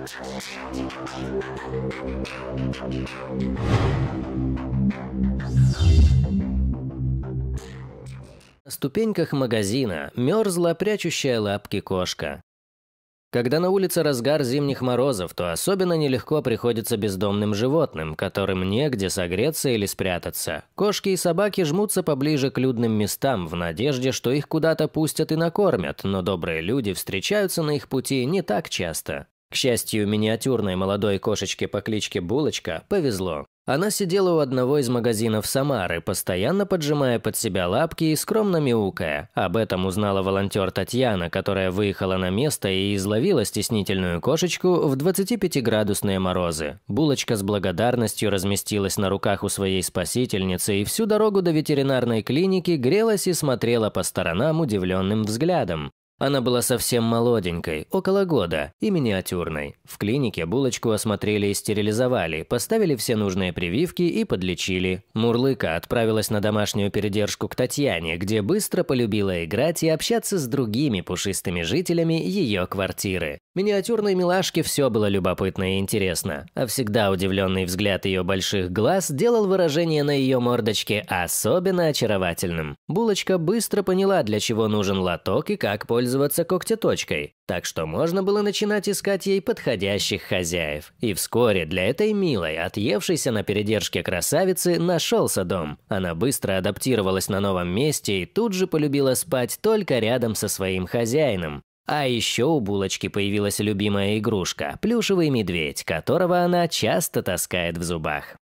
На ступеньках магазина мерзла прячущая лапки кошка. Когда на улице разгар зимних морозов, то особенно нелегко приходится бездомным животным, которым негде согреться или спрятаться. Кошки и собаки жмутся поближе к людным местам в надежде, что их куда-то пустят и накормят, но добрые люди встречаются на их пути не так часто. К счастью, миниатюрной молодой кошечке по кличке Булочка повезло. Она сидела у одного из магазинов Самары, постоянно поджимая под себя лапки и скромно мяукая. Об этом узнала волонтер Татьяна, которая выехала на место и изловила стеснительную кошечку в 25-градусные морозы. Булочка с благодарностью разместилась на руках у своей спасительницы и всю дорогу до ветеринарной клиники грелась и смотрела по сторонам удивленным взглядом. Она была совсем молоденькой, около года, и миниатюрной. В клинике булочку осмотрели и стерилизовали, поставили все нужные прививки и подлечили. Мурлыка отправилась на домашнюю передержку к Татьяне, где быстро полюбила играть и общаться с другими пушистыми жителями ее квартиры. Миниатюрной милашке все было любопытно и интересно, а всегда удивленный взгляд ее больших глаз делал выражение на ее мордочке особенно очаровательным. Булочка быстро поняла, для чего нужен лоток и как пользоваться когтеточкой, так что можно было начинать искать ей подходящих хозяев. И вскоре для этой милой, отъевшейся на передержке красавицы, нашелся дом. Она быстро адаптировалась на новом месте и тут же полюбила спать только рядом со своим хозяином. А еще у булочки появилась любимая игрушка – плюшевый медведь, которого она часто таскает в зубах.